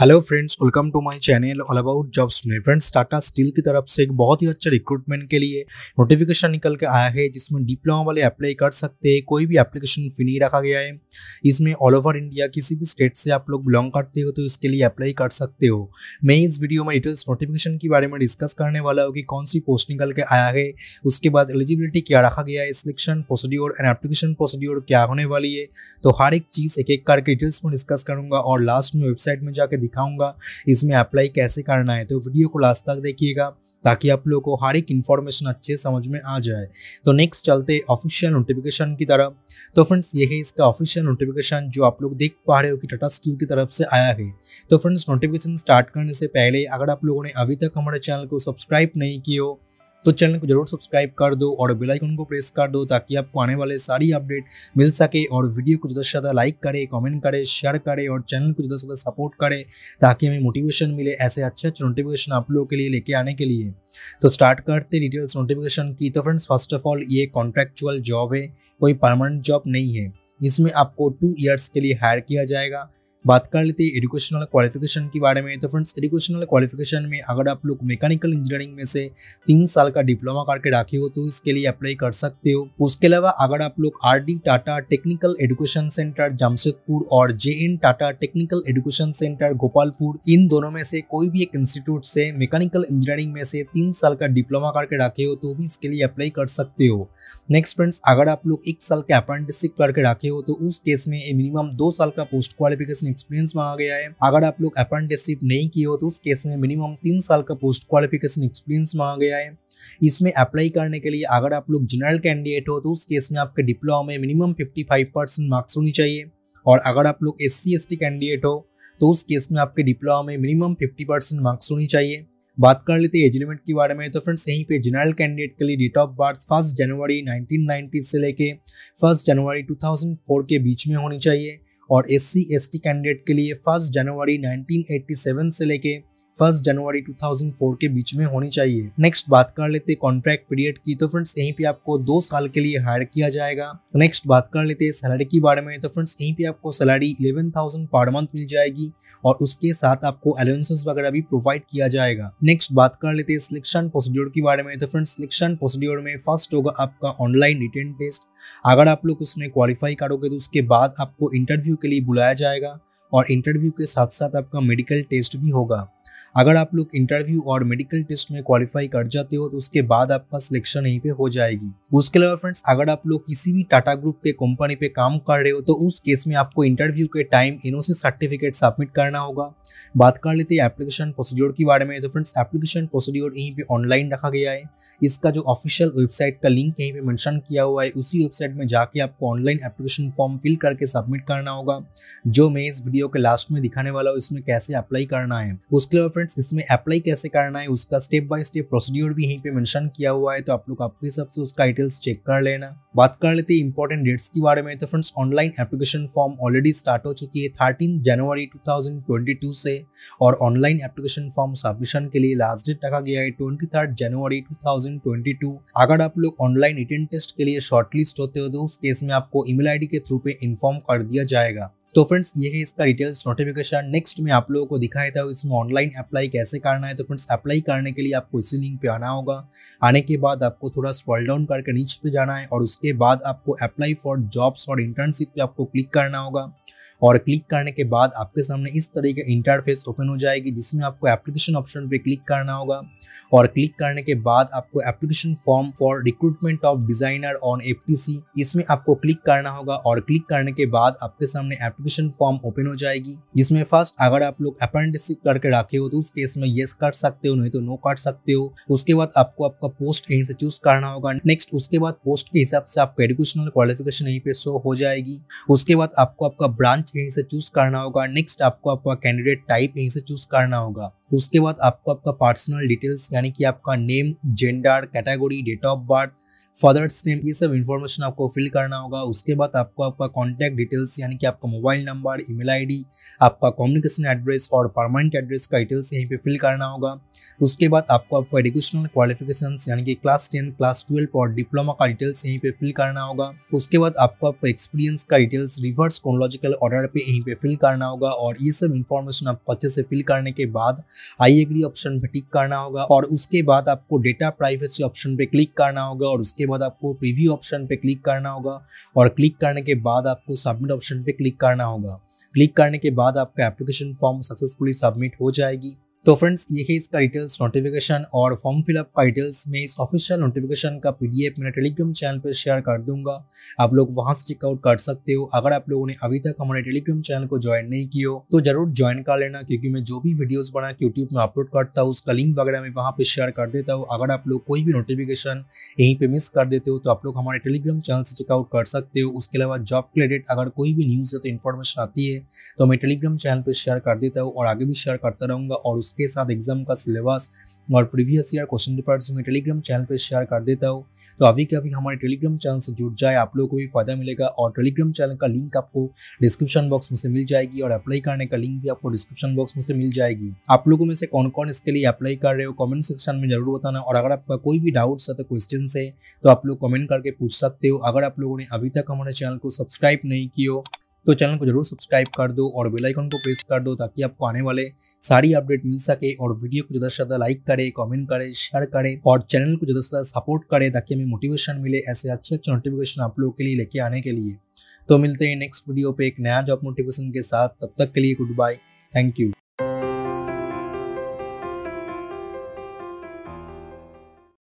hello friends welcome to my channel all about jobs में friends Tata steel की तरफ से एक बहुत ही अच्छा रिक्रूटमेंट के लिए नोटिफिकेशन निकल के आया है जिसमें डिप्लोमा वाले अप्लाई कर सकते हैं कोई भी एप्लीकेशन फी नहीं रखा गया है इसमें ऑल ओवर इंडिया किसी भी स्टेट से आप लोग बिलोंग करते हो तो इसके लिए अप्लाई कर सकते हो मैं इस वीडियो में डिटेल्स नोटिफिकेशन के बारे में डिस्कस करने वाला हूँ कि कौन सी पोस्ट निकल के आया है उसके बाद एलिजिबिलिटी क्या रखा गया है selection procedure and application procedure क्या होने वाली है तो हर एक चीज़ एक एक करके डिटेल्स में डिस्कस करूँगा और लास्ट में वेबसाइट में जाकर दिखाऊंगा इसमें अप्लाई कैसे करना है तो वीडियो को लास्ट तक देखिएगा ताकि आप लोगों को हर एक इन्फॉर्मेशन अच्छे समझ में आ जाए तो नेक्स्ट चलते ऑफिशियल नोटिफिकेशन की तरफ तो फ्रेंड्स ये है इसका ऑफिशियल नोटिफिकेशन जो आप लोग देख पा रहे हो कि टाटा स्टील की तरफ से आया है तो फ्रेंड्स नोटिफिकेशन स्टार्ट करने से पहले अगर आप लोगों ने अभी तक हमारे चैनल को सब्सक्राइब नहीं किया हो तो चैनल को जरूर सब्सक्राइब कर दो और बेल आइकन को प्रेस कर दो ताकि आपको आने वाले सारी अपडेट मिल सके और वीडियो को ज़्यादा से ज़्यादा लाइक करे कमेंट करे शेयर करे और चैनल को ज़्यादा से ज़्यादा सपोर्ट करे ताकि हमें मोटिवेशन मिले ऐसे अच्छे अच्छे नोटिफिकेशन आप लोगों के लिए लेके आने के लिए तो स्टार्ट करते डिटेल्स नोटिफिकेशन की तो फ्रेंड्स फर्स्ट ऑफ ऑल ये कॉन्ट्रेक्चुअल जॉब है कोई परमानेंट जॉब नहीं है इसमें आपको टू ईयर्स के लिए हायर किया जाएगा बात कर लेते हैं एजुकेशनल क्वालिफिकेशन के बारे में तो फ्रेंड्स एजुकेशनल क्वालिफिकेशन में अगर आप लोग मैकेनिकल इंजीनियरिंग में से तीन साल का डिप्लोमा करके रखे हो तो इसके लिए अप्लाई कर सकते हो उसके अलावा अगर आप लोग R D Tata technical education centre Jamshedpur और J N Tata technical education centre Gopalpur इन दोनों में से कोई भी एक इंस्टीट्यूट से मैकेनिकल इंजीनियरिंग में से तीन साल का डिप्लोमा करके रखे हो तो भी इसके लिए अप्लाई कर सकते हो नेक्स्ट फ्रेंड्स अगर आप लोग एक साल के अप्रेंटिसशिप करके रखे हो तो उस केस में मिनिमम दो साल का पोस्ट क्वालिफिकेशन एक्सपीरियंस मांगा गया है अगर आप लोग अप्रेंटिसशिप नहीं किए हो तो उस केस में मिनिमम तीन साल का पोस्ट क्वालिफिकेशन एक्सपीरियंस मांगा गया है इसमें अप्लाई करने के लिए अगर आप लोग जनरल कैंडिडेट हो तो उस केस में आपके डिप्लोमा में मिनिमम 55 परसेंट मार्क्स होनी चाहिए और अगर आप लोग एस सी कैंडिडेट हो तो उस केस में आपके डिप्लोमा में मिनिमम 50 परसेंट मार्क्स होनी चाहिए बात कर लेते हैं एज के बारे में तो फ्रेंड्स यहीं पे जनरल कैंडिडेट के लिए डेट ऑफ बर्थ फर्स्ट जनवरी 1990 से लेके फर्स्ट जनवरी 2004 के बीच में होनी चाहिए और एस सी कैंडिडेट के लिए फर्स्ट जनवरी 1987 से लेके फर्स्ट जनवरी 2004 के बीच में होनी चाहिए नेक्स्ट बात कर लेते कॉन्ट्रैक्ट पीरियड की तो फ्रेंड्स यहीं पे आपको दो साल के लिए हायर किया जाएगा नेक्स्ट बात कर लेते सैलरी के बारे में तो फ्रेंड्स यहीं पे आपको salary eleven thousand per month मिल जाएगी और उसके साथ आपको अलाउंसेस वगैरह भी प्रोवाइड किया जाएगा नेक्स्ट बात कर लेते हैं सिलेक्शन प्रोसीड्योर के बारे में तो फ्रेंड्स सिलेक्शन प्रोसीड्योर में फर्स्ट होगा आपका ऑनलाइन रिटर्न टेस्ट अगर आप लोग उसमें क्वालिफाई करोगे तो उसके बाद आपको इंटरव्यू के लिए बुलाया जाएगा और इंटरव्यू के साथ साथ आपका मेडिकल टेस्ट भी होगा अगर आप लोग इंटरव्यू और मेडिकल टेस्ट में क्वालिफाई कर जाते हो तो उसके बाद आपका सिलेक्शन यहीं पे हो जाएगी उसके अलावा फ्रेंड्स अगर आप लोग किसी भी टाटा ग्रुप के कंपनी पे काम कर रहे हो तो उस केस में आपको इंटरव्यू के टाइम एनओसी सर्टिफिकेट सबमिट करना होगा बात कर लेते हैं एप्लीकेशन प्रोसीड्योर के बारे में तो फ्रेंड्स एप्लीकेशन प्रोसीड्योर यहीं पे ऑनलाइन रखा गया है इसका जो ऑफिशियल वेबसाइट का लिंक यहीं पे मैंशन किया हुआ है उसी वेबसाइट में जाके आपको ऑनलाइन एप्लीकेशन फॉर्म फिल करके सबमिट करना होगा जो मैं इस वीडियो के लास्ट में दिखाने वाला हूँ इसमें कैसे अप्लाई करना है उसके अलावा फ्रेंड्स इसमें अप्लाई कैसे करना है उसका स्टेप बाय स्टेप प्रोसीड्योर भी यहीं पे मेंशन किया हुआ है तो आप लोग आपके हिसाब से उसका डिटेल्स चेक कर लेना बात कर लेते हैं इंपॉर्टेंट डेट्स के बारे में तो friends online application form already start हो चुकी है थर्टीन जनवरी टू से और ऑनलाइन एप्लीकेशन फॉर्म सबमिशन के लिए लास्ट डेट रखा गया है ट्वेंटी जनवरी टू अगर आप लोग ऑनलाइन रिटर्न टेस्ट के लिए शॉर्टलिस्ट होते हो तो उस केस में आपको ईमेल आईडी के थ्रू पे इन्फॉर्म कर दिया जाएगा तो फ्रेंड्स ये है इसका डिटेल्स नोटिफिकेशन नेक्स्ट में आप लोगों को दिखाया था इसमें ऑनलाइन अप्लाई कैसे करना है तो फ्रेंड्स अप्लाई करने के लिए आपको इसी लिंक पे आना होगा आने के बाद आपको थोड़ा स्क्रॉल डाउन करके नीचे पे जाना है और उसके बाद आपको अप्लाई फॉर जॉब्स और इंटर्नशिप पे आपको क्लिक करना होगा और क्लिक करने के बाद आपके सामने इस तरह की इंटरफेस ओपन हो जाएगी जिसमें आपको एप्लीकेशन ऑप्शन पर क्लिक करना होगा और क्लिक करने के बाद आपको application form for recruitment of designer on F इसमें आपको क्लिक करना होगा और क्लिक करने के बाद आपके सामने एप्लीकेशन फॉर्म ओपन हो जाएगी जिसमें फर्स्ट अगर आप लोग अप्रेंटिस करके रखे हो तो उस केस में येस काट सकते हो नहीं तो नो काट सकते हो उसके बाद आपको आपका पोस्ट यहीं से चूज करना होगा नेक्स्ट उसके बाद पोस्ट के हिसाब से आपका एडुकेशनल क्वालिफिकेशन यहीं पे शो हो जाएगी उसके बाद आपको आपका ब्रांच ब्रांच यहीं से चूज करना होगा नेक्स्ट आपको आपका कैंडिडेट टाइप यहीं से चूज करना होगा उसके बाद आपको आपका पर्सनल डिटेल्स यानी कि आपका name gender category date of birth father's name ये सब इन्फॉर्मेशन आपको फिल करना होगा उसके बाद आपको आपका कॉन्टैक्ट डिटेल्स यानी कि आपका मोबाइल नंबर ईमेल आईडी आपका कम्युनिकेशन एड्रेस और परमानेंट एड्रेस का डिटेल्स यहीं पे फिल करना होगा उसके बाद आपको आपको एडुकेशनल क्वालिफिकेशन यानी कि क्लास टेन क्लास ट्वेल्व और डिप्लोमा का डिटेल्स यहीं पे फिल करना होगा उसके बाद आपको आपको एक्सपीरियंस का डिटेल्स रिवर्स क्रोनोलॉजिकल ऑर्डर पे यहीं पे फिल करना होगा और ये सब इन्फॉर्मेशन आपको अच्छे से फिल करने के बाद आई एग्री ऑप्शन पे टिक करना होगा और उसके बाद आपको डेटा प्राइवेसी ऑप्शन पे क्लिक करना होगा और उसके बाद आपको प्रीव्यू ऑप्शन पे क्लिक करना होगा और क्लिक करने के बाद आपको सबमिट ऑप्शन पे क्लिक करना होगा क्लिक करने के बाद आपका एप्लीकेशन फॉर्म सक्सेसफुली सबमिट हो जाएगी तो फ्रेंड्स ये है इसका डिटेल्स नोटिफिकेशन और फॉर्म फिलअप का डिटेल्स मैं इस ऑफिशियल नोटिफिकेशन का पीडीएफ मेरे टेलीग्राम चैनल पर शेयर कर दूंगा आप लोग वहां से चेकआउट कर सकते हो अगर आप लोगों ने अभी तक हमारे टेलीग्राम चैनल को ज्वाइन नहीं किया तो जरूर ज्वाइन कर लेना क्योंकि मैं जो भी वीडियोज़ बना के यूट्यूब में अपलोड करता हूँ उसका लिंक वगैरह मैं वहाँ पर शेयर कर देता हूँ अगर आप लोग कोई भी नोटिफिकेशन यहीं पर मिस कर देते हो तो आप लोग हमारे टेलीग्राम चैनल से चेकआउट कर सकते हो उसके अलावा जॉब रिलेटेड अगर कोई भी न्यूज़ या तो इन्फॉर्मेशन आती है तो मैं टेलीग्राम चैनल पर शेयर कर देता हूँ और आगे भी शेयर करता रहूँगा और उसके साथ एग्जाम का सिलेबस और प्रीवियस ईयर क्वेश्चन पेपर्स में टेलीग्राम चैनल पर शेयर कर देता हूँ तो अभी के अभी हमारे टेलीग्राम चैनल से जुड़ जाए आप लोगों को भी फायदा मिलेगा और टेलीग्राम चैनल का लिंक आपको डिस्क्रिप्शन बॉक्स में से मिल जाएगी और अप्लाई करने का लिंक भी आपको डिस्क्रिप्शन बॉक्स में से मिल जाएगी आप लोगों में से कौन कौन इसके लिए अप्लाई कर रहे हो कॉमेंट सेक्शन में जरूर बताना और अगर आपका कोई भी डाउट्स है तो क्वेश्चन है तो आप लोग कमेंट करके पूछ सकते हो अगर आप लोगों ने अभी तक हमारे चैनल को सब्सक्राइब नहीं किया तो चैनल को जरूर सब्सक्राइब कर दो और बेल आइकन को प्रेस कर दो ताकि आपको आने वाले सारी अपडेट मिल सके और वीडियो को ज़्यादा से ज़्यादा लाइक करे कमेंट करे शेयर करे और चैनल को ज़्यादा से ज़्यादा सपोर्ट करे ताकि हमें मोटिवेशन मिले ऐसे अच्छे अच्छे नोटिफिकेशन आप लोगों के लिए लेके आने के लिए तो मिलते हैं नेक्स्ट वीडियो पे एक नया जॉब नोटिफिकेशन के साथ तब तक के लिए गुड बाय थैंक यू